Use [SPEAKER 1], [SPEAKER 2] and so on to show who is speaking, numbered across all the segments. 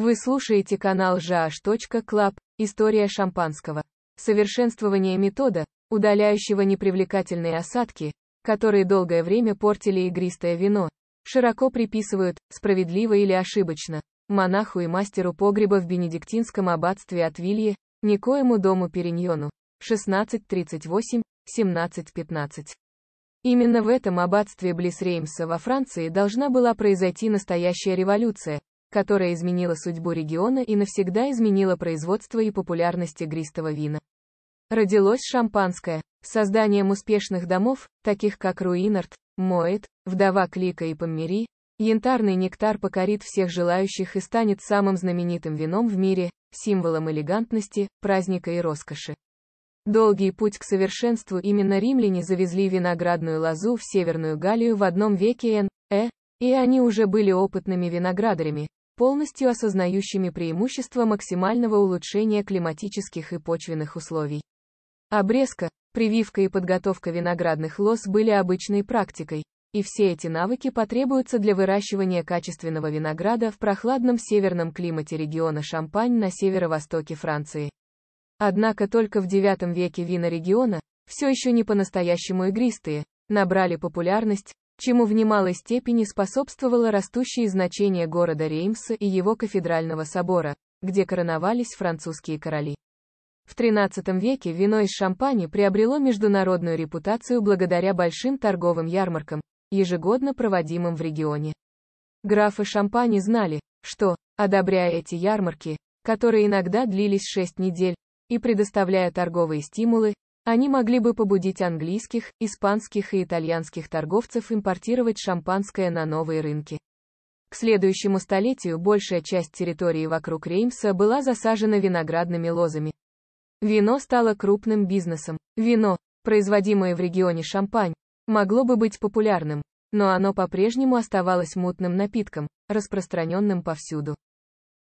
[SPEAKER 1] Вы слушаете канал jh.club, история шампанского. Совершенствование метода, удаляющего непривлекательные осадки, которые долгое время портили игристое вино, широко приписывают, справедливо или ошибочно, монаху и мастеру погреба в бенедиктинском аббатстве от Вилье, Никоему дому Периньону, 1638-1715. Именно в этом аббатстве близ Реймса во Франции должна была произойти настоящая революция, которая изменила судьбу региона и навсегда изменила производство и популярность игристого вина. Родилось шампанское. Созданием успешных домов, таких как Руинард, Моэт, Вдова Клика и Поммери, янтарный нектар покорит всех желающих и станет самым знаменитым вином в мире, символом элегантности, праздника и роскоши. Долгий путь к совершенству именно римляне завезли виноградную лозу в Северную Галлию в одном веке н. э. и они уже были опытными виноградарями, полностью осознающими преимущества максимального улучшения климатических и почвенных условий. Обрезка, прививка и подготовка виноградных лоз были обычной практикой, и все эти навыки потребуются для выращивания качественного винограда в прохладном северном климате региона Шампань на северо-востоке Франции. Однако только в IX веке вина региона, все еще не по-настоящему игристые, набрали популярность, чему в немалой степени способствовало растущее значение города Реймса и его кафедрального собора, где короновались французские короли. В XIII веке вино из Шампани приобрело международную репутацию благодаря большим торговым ярмаркам, ежегодно проводимым в регионе. Графы Шампани знали, что, одобряя эти ярмарки, которые иногда длились шесть недель, и предоставляя торговые стимулы, они могли бы побудить английских, испанских и итальянских торговцев импортировать шампанское на новые рынки. К следующему столетию большая часть территории вокруг Реймса была засажена виноградными лозами. Вино стало крупным бизнесом. Вино, производимое в регионе Шампань, могло бы быть популярным, но оно по-прежнему оставалось мутным напитком, распространенным повсюду.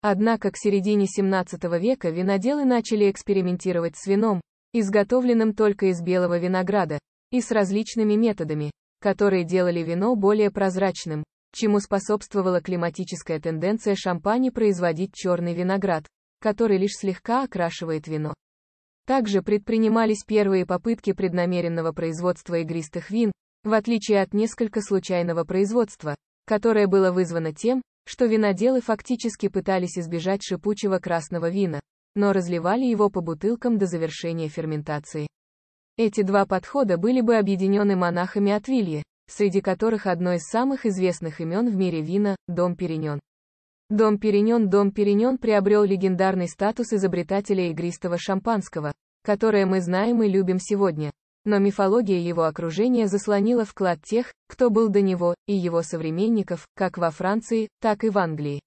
[SPEAKER 1] Однако к середине 17 века виноделы начали экспериментировать с вином, изготовленным только из белого винограда, и с различными методами, которые делали вино более прозрачным, чему способствовала климатическая тенденция шампани производить черный виноград, который лишь слегка окрашивает вино. Также предпринимались первые попытки преднамеренного производства игристых вин, в отличие от несколько случайного производства, которое было вызвано тем, что виноделы фактически пытались избежать шипучего красного вина, но разливали его по бутылкам до завершения ферментации. Эти два подхода были бы объединены монахами от Атвильи, среди которых одно из самых известных имен в мире вина – Дом Перенен. Дом Перенен, Дом Перенен приобрел легендарный статус изобретателя игристого шампанского, которое мы знаем и любим сегодня. Но мифология его окружения заслонила вклад тех, кто был до него, и его современников, как во Франции, так и в Англии.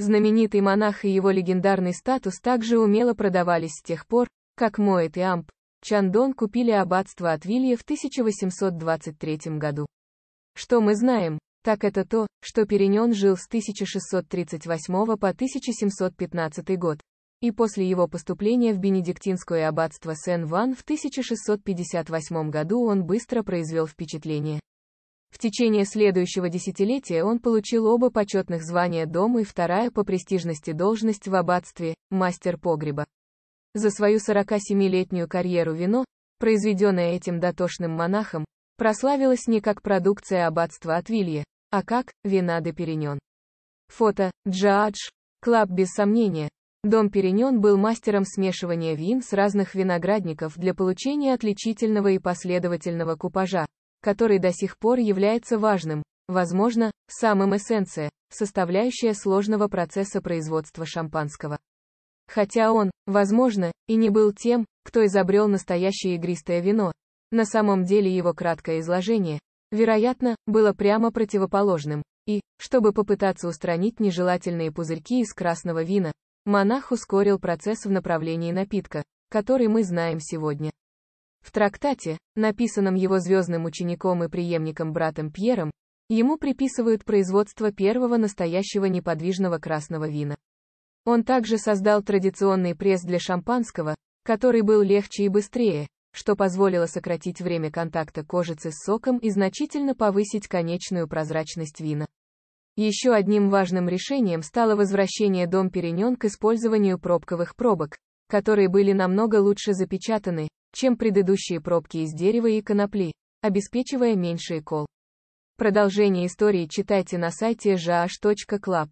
[SPEAKER 1] Знаменитый монах и его легендарный статус также умело продавались с тех пор, как Моэт и Амп, Чандон купили аббатство от Вилья в 1823 году. Что мы знаем, так это то, что Перенен жил с 1638 по 1715 год, и после его поступления в бенедиктинское аббатство Сен-Ван в 1658 году он быстро произвел впечатление. В течение следующего десятилетия он получил оба почетных звания дома и вторая по престижности должность в аббатстве, мастер погреба. За свою 47-летнюю карьеру вино, произведенное этим дотошным монахом, прославилось не как продукция аббатства от Вилья, а как «Вина де Периньон». Фото, Джаадж, Клаб без сомнения. Дом Периньон был мастером смешивания вин с разных виноградников для получения отличительного и последовательного купажа, который до сих пор является важным, возможно, самым эссенция, составляющая сложного процесса производства шампанского. Хотя он, возможно, и не был тем, кто изобрел настоящее игристое вино, на самом деле его краткое изложение, вероятно, было прямо противоположным, и, чтобы попытаться устранить нежелательные пузырьки из красного вина, монах ускорил процесс в направлении напитка, который мы знаем сегодня. В трактате, написанном его звездным учеником и преемником братом Пьером, ему приписывают производство первого настоящего неподвижного красного вина. Он также создал традиционный пресс для шампанского, который был легче и быстрее, что позволило сократить время контакта кожицы с соком и значительно повысить конечную прозрачность вина. Еще одним важным решением стало возвращение Дом Периньон к использованию пробковых пробок, которые были намного лучше запечатаны, чем предыдущие пробки из дерева и конопли, обеспечивая меньший кол. Продолжение истории читайте на сайте jash.club.